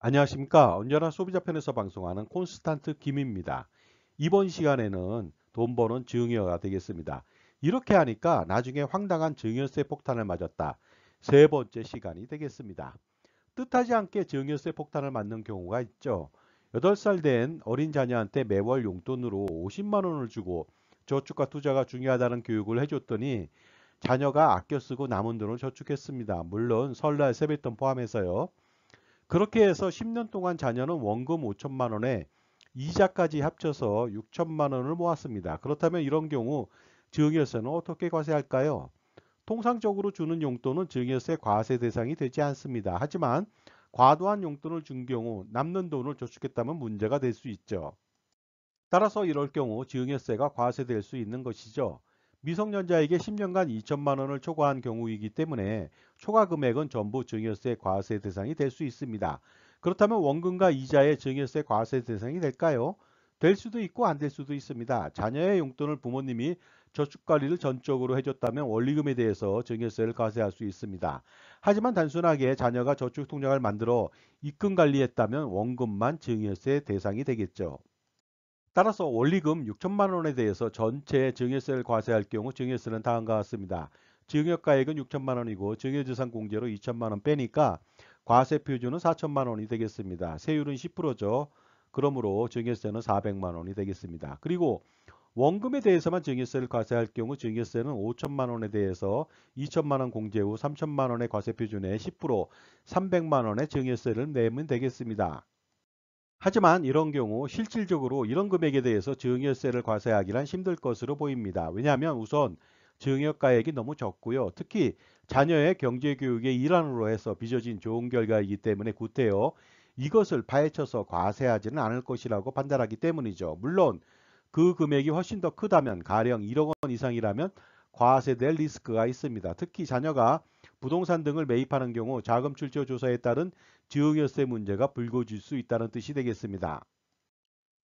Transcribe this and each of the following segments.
안녕하십니까. 언제나 소비자 편에서 방송하는 콘스탄트 김입니다. 이번 시간에는 돈 버는 증여가 되겠습니다. 이렇게 하니까 나중에 황당한 증여세 폭탄을 맞았다. 세 번째 시간이 되겠습니다. 뜻하지 않게 증여세 폭탄을 맞는 경우가 있죠. 8살 된 어린 자녀한테 매월 용돈으로 50만 원을 주고 저축과 투자가 중요하다는 교육을 해줬더니 자녀가 아껴 쓰고 남은 돈을 저축했습니다. 물론 설날 세뱃돈 포함해서요. 그렇게 해서 10년 동안 자녀는 원금 5천만 원에 이자까지 합쳐서 6천만 원을 모았습니다. 그렇다면 이런 경우 증여세는 어떻게 과세할까요? 통상적으로 주는 용돈은 증여세 과세 대상이 되지 않습니다. 하지만 과도한 용돈을 준 경우 남는 돈을 저축했다면 문제가 될 수 있죠. 따라서 이럴 경우 증여세가 과세될 수 있는 것이죠. 미성년자에게 10년간 2천만 원을 초과한 경우이기 때문에 초과 금액은 전부 증여세 과세 대상이 될 수 있습니다. 그렇다면 원금과 이자의 증여세 과세 대상이 될까요? 될 수도 있고 안 될 수도 있습니다. 자녀의 용돈을 부모님이 저축관리를 전적으로 해줬다면 원리금에 대해서 증여세를 과세할 수 있습니다. 하지만 단순하게 자녀가 저축통장을 만들어 입금관리했다면 원금만 증여세 대상이 되겠죠. 따라서 원리금 6천만 원에 대해서 전체 증여세를 과세할 경우 증여세는 다음과 같습니다. 증여가액은 6천만 원이고 증여재산 공제로 2천만 원 빼니까 과세 표준은 4천만 원이 되겠습니다. 세율은 10%죠. 그러므로 증여세는 400만 원이 되겠습니다. 그리고 원금에 대해서만 증여세를 과세할 경우 증여세는 5천만 원에 대해서 2천만 원 공제 후 3천만 원의 과세 표준에10% 300만 원의 증여세를 내면 되겠습니다. 하지만 이런 경우 실질적으로 이런 금액에 대해서 증여세를 과세하기란 힘들 것으로 보입니다. 왜냐하면 우선 증여가액이 너무 적고요. 특히 자녀의 경제교육의 일환으로 해서 빚어진 좋은 결과이기 때문에 구태여 이것을 파헤쳐서 과세하지는 않을 것이라고 판단하기 때문이죠. 물론 그 금액이 훨씬 더 크다면 가령 1억 원 이상이라면 과세될 리스크가 있습니다. 특히 자녀가 부동산 등을 매입하는 경우 자금 출처 조사에 따른 지역열세 문제가 불거질 수 있다는 뜻이 되겠습니다.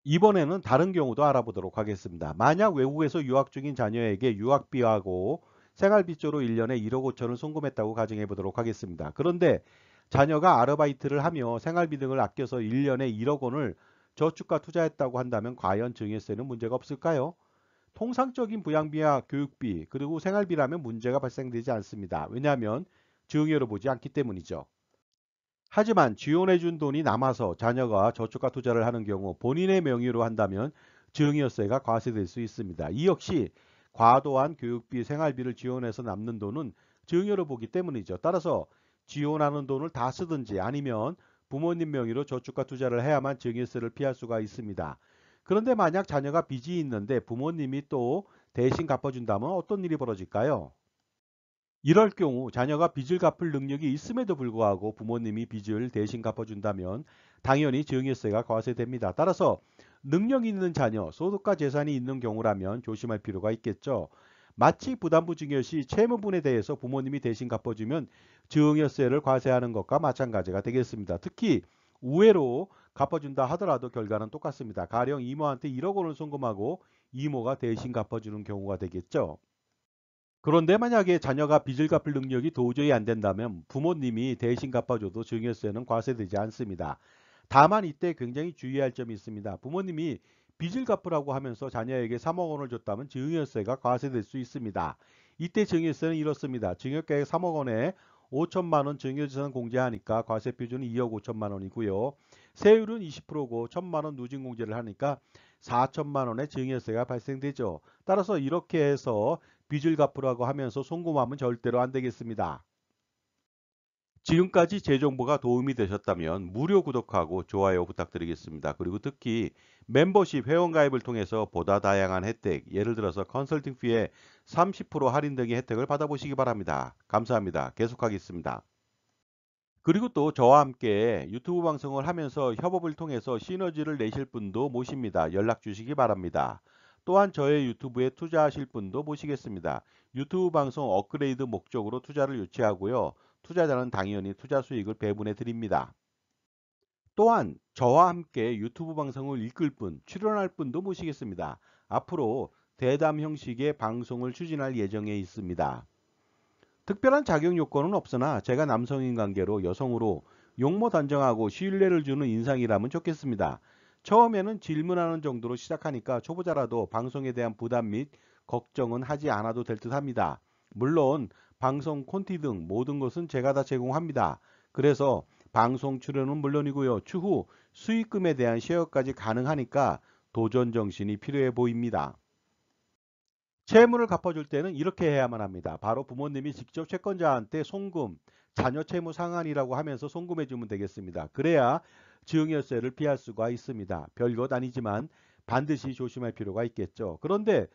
이번에는 다른 경우도 알아보도록 하겠습니다. 만약 외국에서 유학 중인 자녀에게 유학비하고 생활비조로 1년에 1억 5천을 송금했다고 가정해 보도록 하겠습니다. 그런데 자녀가 아르바이트를 하며 생활비 등을 아껴서 1년에 1억 원을 저축과 투자했다고 한다면 과연 증여세는 문제가 없을까요? 통상적인 부양비와 교육비 그리고 생활비라면 문제가 발생되지 않습니다. 왜냐하면 증여로 보지 않기 때문이죠. 하지만 지원해준 돈이 남아서 자녀가 저축과 투자를 하는 경우 본인의 명의로 한다면 증여세가 과세될 수 있습니다. 이 역시 과도한 교육비, 생활비를 지원해서 남는 돈은 증여로 보기 때문이죠. 따라서 지원하는 돈을 다 쓰든지 아니면 부모님 명의로 저축과 투자를 해야만 증여세를 피할 수가 있습니다. 그런데 만약 자녀가 빚이 있는데 부모님이 또 대신 갚아준다면 어떤 일이 벌어질까요? 이럴 경우 자녀가 빚을 갚을 능력이 있음에도 불구하고 부모님이 빚을 대신 갚아준다면 당연히 증여세가 과세됩니다. 따라서 능력 있는 자녀, 소득과 재산이 있는 경우라면 조심할 필요가 있겠죠. 마치 부담부 증여 시 채무분에 대해서 부모님이 대신 갚아주면 증여세를 과세하는 것과 마찬가지가 되겠습니다. 특히 우회로 갚아준다 하더라도 결과는 똑같습니다. 가령 이모한테 1억 원을 송금하고 이모가 대신 갚아주는 경우가 되겠죠. 그런데 만약에 자녀가 빚을 갚을 능력이 도저히 안 된다면 부모님이 대신 갚아줘도 증여세는 과세되지 않습니다. 다만 이때 굉장히 주의할 점이 있습니다. 부모님이 빚을 갚으라고 하면서 자녀에게 3억 원을 줬다면 증여세가 과세될 수 있습니다. 이때 증여세는 이렇습니다. 증여가액 3억 원에 5천만원 증여재산 공제하니까 과세 표준은 2억 5천만원이고요. 세율은 20%고 1천만원 누진공제를 하니까 4천만원의 증여세가 발생되죠. 따라서 이렇게 해서 빚을 갚으라고 하면서 송금하면 절대로 안되겠습니다. 지금까지 제 정보가 도움이 되셨다면 무료 구독하고 좋아요 부탁드리겠습니다. 그리고 특히 멤버십 회원가입을 통해서 보다 다양한 혜택, 예를 들어서 컨설팅 피에 30% 할인 등의 혜택을 받아보시기 바랍니다. 감사합니다. 계속하겠습니다. 그리고 또 저와 함께 유튜브 방송을 하면서 협업을 통해서 시너지를 내실 분도 모십니다. 연락 주시기 바랍니다. 또한 저의 유튜브에 투자하실 분도 모시겠습니다. 유튜브 방송 업그레이드 목적으로 투자를 유치하고요. 투자자는 당연히 투자 수익을 배분해 드립니다. 또한 저와 함께 유튜브 방송을 이끌 분, 출연할 분도 모시겠습니다. 앞으로 대담 형식의 방송을 추진할 예정에 있습니다. 특별한 자격 요건은 없으나 제가 남성인 관계로 여성으로 용모 단정하고 신뢰를 주는 인상이라면 좋겠습니다. 처음에는 질문하는 정도로 시작하니까 초보자라도 방송에 대한 부담 및 걱정은 하지 않아도 될듯 합니다. 물론 방송 콘티 등 모든 것은 제가 다 제공합니다. 그래서 방송 출연은 물론이고요. 추후 수익금에 대한 쉐어까지 가능하니까 도전 정신이 필요해 보입니다. 채무를 갚아줄 때는 이렇게 해야만 합니다. 바로 부모님이 직접 채권자한테 송금, 자녀 채무 상한이라고 하면서 송금해 주면 되겠습니다. 그래야 증여세를 피할 수가 있습니다. 별것 아니지만 반드시 조심할 필요가 있겠죠. 그런데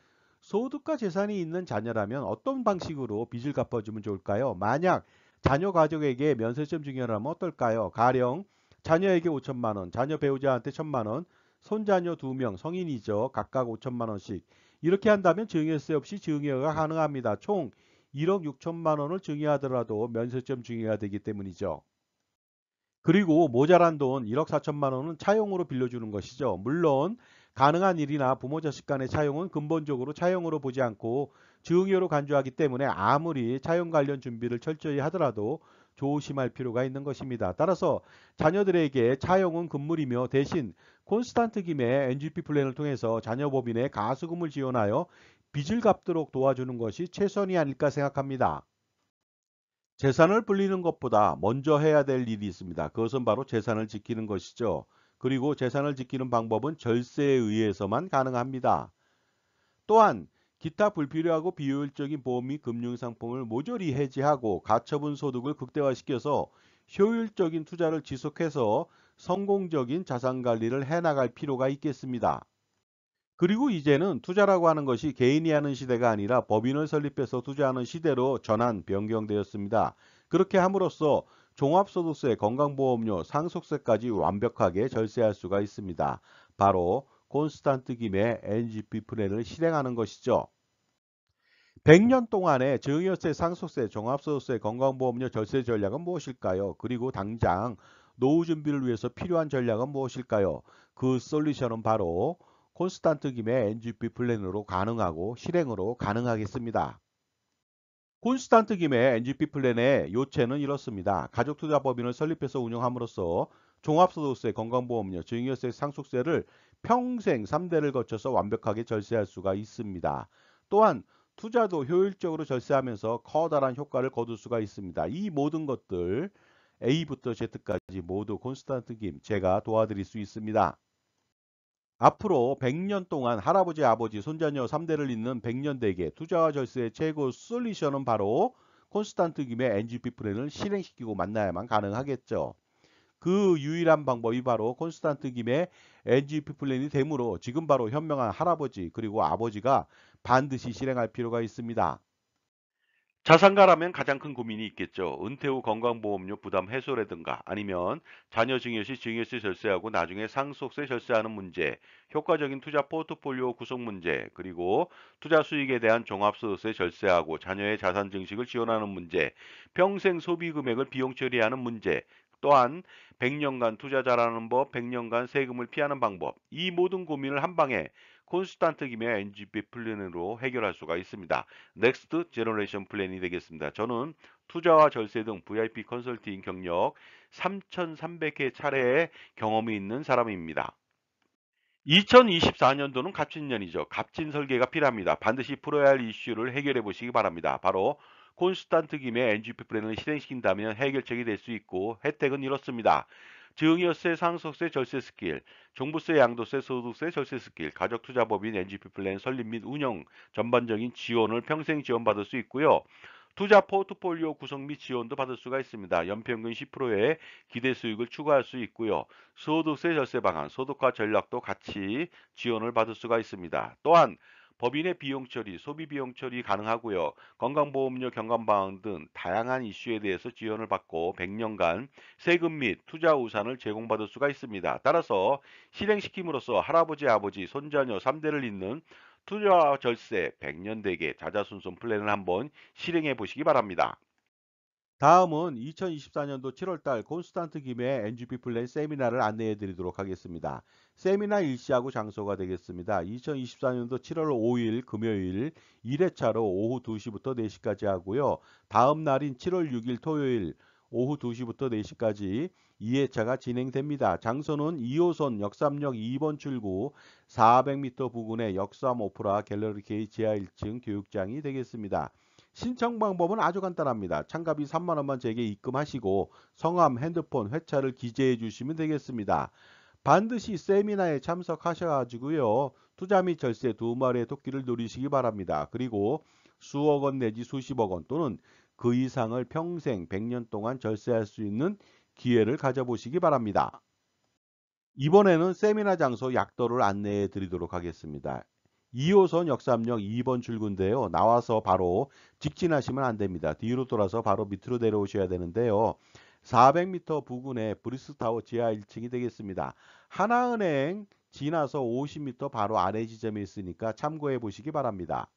소득과 재산이 있는 자녀라면 어떤 방식으로 빚을 갚아주면 좋을까요? 만약 자녀 가족에게 면세점 증여라면 어떨까요? 가령 자녀에게 5천만 원, 자녀 배우자한테 1천만 원, 손자녀 2명, 성인이죠. 각각 5천만 원씩. 이렇게 한다면 증여세 없이 증여가 가능합니다. 총 1억 6천만 원을 증여하더라도 면세점 증여가 되기 때문이죠. 그리고 모자란 돈 1억 4천만 원은 차용으로 빌려주는 것이죠. 물론 가능한 일이나 부모 자식 간의 차용은 근본적으로 차용으로 보지 않고 증여로 간주하기 때문에 아무리 차용 관련 준비를 철저히 하더라도 조심할 필요가 있는 것입니다. 따라서 자녀들에게 차용은 금물이며 대신 콘스탄트 김의 NGP 플랜을 통해서 자녀 법인에 가수금을 지원하여 빚을 갚도록 도와주는 것이 최선이 아닐까 생각합니다. 재산을 불리는 것보다 먼저 해야 될 일이 있습니다. 그것은 바로 재산을 지키는 것이죠. 그리고 재산을 지키는 방법은 절세에 의해서만 가능합니다. 또한 기타 불필요하고 비효율적인 보험 및 금융상품을 모조리 해지하고 가처분 소득을 극대화시켜서 효율적인 투자를 지속해서 성공적인 자산관리를 해나갈 필요가 있겠습니다. 그리고 이제는 투자라고 하는 것이 개인이 하는 시대가 아니라 법인을 설립해서 투자하는 시대로 전환 변경되었습니다. 그렇게 함으로써 종합소득세, 건강보험료, 상속세까지 완벽하게 절세할 수가 있습니다. 바로 콘스탄트 김의 NGP 플랜을 실행하는 것이죠. 100년 동안의 증여세, 상속세, 종합소득세, 건강보험료 절세 전략은 무엇일까요? 그리고 당장 노후 준비를 위해서 필요한 전략은 무엇일까요? 그 솔루션은 바로 콘스탄트 김의 NGP 플랜으로 가능하고 실행으로 가능하겠습니다. 콘스탄트 김의 NGP 플랜의 요체는 이렇습니다. 가족투자법인을 설립해서 운영함으로써 종합소득세, 건강보험료, 증여세, 상속세를 평생 3대를 거쳐서 완벽하게 절세할 수가 있습니다. 또한 투자도 효율적으로 절세하면서 커다란 효과를 거둘 수가 있습니다. 이 모든 것들 A부터 Z까지 모두 콘스탄트 김 제가 도와드릴 수 있습니다. 앞으로 100년 동안 할아버지, 아버지, 손자녀 3대를 잇는 100년 대계 투자와 절세의 최고 솔루션은 바로 콘스탄트 김의 NGP 플랜을 실행시키고 만나야만 가능하겠죠. 그 유일한 방법이 바로 콘스탄트 김의 NGP 플랜이 되므로 지금 바로 현명한 할아버지 그리고 아버지가 반드시 실행할 필요가 있습니다. 자산가라면 가장 큰 고민이 있겠죠. 은퇴 후 건강보험료 부담 해소라든가 아니면 자녀 증여시 증여세 절세하고 나중에 상속세 절세하는 문제, 효과적인 투자 포트폴리오 구성 문제, 그리고 투자 수익에 대한 종합소득세 절세하고 자녀의 자산 증식을 지원하는 문제, 평생 소비 금액을 비용 처리하는 문제, 또한 100년간 투자 잘하는 법, 100년간 세금을 피하는 방법, 이 모든 고민을 한 방에 콘스탄트 김의 NGP 플랜으로 해결할 수가 있습니다. 넥스트 제너레이션 플랜이 되겠습니다. 저는 투자와 절세 등 VIP 컨설팅 경력 3,300회 차례의 경험이 있는 사람입니다. 2024년도는 값진년이죠. 값진 설계가 필요합니다. 반드시 풀어야 할 이슈를 해결해 보시기 바랍니다. 바로 콘스탄트 김의 NGP 플랜을 실행시킨다면 해결책이 될 수 있고 혜택은 이렇습니다. 증여세, 상속세, 절세 스킬, 종부세, 양도세, 소득세, 절세 스킬, 가족투자법인 NGP 플랜 설립 및 운영 전반적인 지원을 평생 지원받을 수 있고요. 투자 포트폴리오 구성 및 지원도 받을 수가 있습니다. 연평균 10%의 기대 수익을 추가할 수 있고요. 소득세 절세 방안, 소득과 전략도 같이 지원을 받을 수가 있습니다. 또한 법인의 비용 처리, 소비 비용 처리 가능하고요. 건강보험료 경감 방안 등 다양한 이슈에 대해서 지원을 받고 100년간 세금 및 투자 우산을 제공받을 수가 있습니다. 따라서 실행시킴으로써 할아버지, 아버지, 손자녀 3대를 잇는 투자 절세 100년 대계 자자순손 플랜을 한번 실행해 보시기 바랍니다. 다음은 2024년도 7월달 콘스탄트 김의 NGP 플랜 세미나를 안내해 드리도록 하겠습니다. 세미나 일시하고 장소가 되겠습니다. 2024년도 7월 5일 금요일 1회차로 오후 2시부터 4시까지 하고요. 다음 날인 7월 6일 토요일 오후 2시부터 4시까지 2회차가 진행됩니다. 장소는 2호선 역삼역 2번 출구 400m 부근의 역삼 오프라 갤러리 케이 지하 1층 교육장이 되겠습니다. 신청 방법은 아주 간단합니다. 참가비 3만원만 제게 입금하시고 성함, 핸드폰, 회차를 기재해 주시면 되겠습니다. 반드시 세미나에 참석하셔가지고요. 투자 및 절세 두 마리의 토끼를 누리시기 바랍니다. 그리고 수억 원 내지 수십억 원 또는 그 이상을 평생 100년 동안 절세할 수 있는 기회를 가져보시기 바랍니다. 이번에는 세미나 장소 약도를 안내해 드리도록 하겠습니다. 2호선 역삼역 2번 출구인데요. 나와서 바로 직진하시면 안 됩니다. 뒤로 돌아서 바로 밑으로 내려오셔야 되는데요. 400m 부근에 브리스타워 지하 1층이 되겠습니다. 하나은행 지나서 50m 바로 아래 지점에 있으니까 참고해 보시기 바랍니다.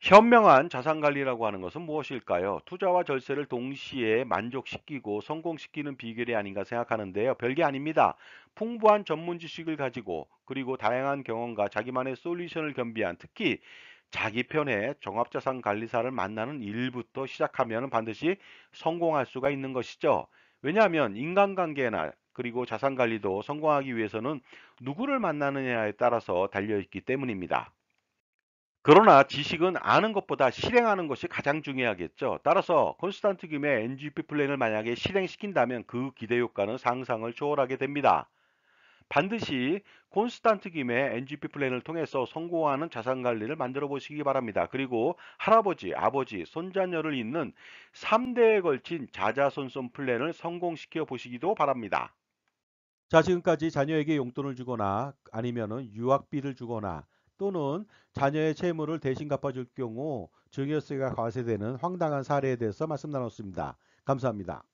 현명한 자산관리라고 하는 것은 무엇일까요? 투자와 절세를 동시에 만족시키고 성공시키는 비결이 아닌가 생각하는데요. 별게 아닙니다. 풍부한 전문 지식을 가지고 그리고 다양한 경험과 자기만의 솔루션을 겸비한 특히 자기 편의 종합자산 관리사를 만나는 일부터 시작하면 반드시 성공할 수가 있는 것이죠. 왜냐하면 인간관계나 그리고 자산관리도 성공하기 위해서는 누구를 만나느냐에 따라서 달려있기 때문입니다. 그러나 지식은 아는 것보다 실행하는 것이 가장 중요하겠죠. 따라서 콘스탄트 김의 NGP 플랜을 만약에 실행시킨다면 그 기대 효과는 상상을 초월하게 됩니다. 반드시 콘스탄트 김의 NGP 플랜을 통해서 성공하는 자산 관리를 만들어 보시기 바랍니다. 그리고 할아버지, 아버지, 손자녀를 잇는 3대에 걸친 자자손손 플랜을 성공시켜 보시기도 바랍니다. 자, 지금까지 자녀에게 용돈을 주거나 아니면 유학비를 주거나 또는 자녀의 채무를 대신 갚아줄 경우 증여세가 과세되는 황당한 사례에 대해서 말씀 나눴습니다. 감사합니다.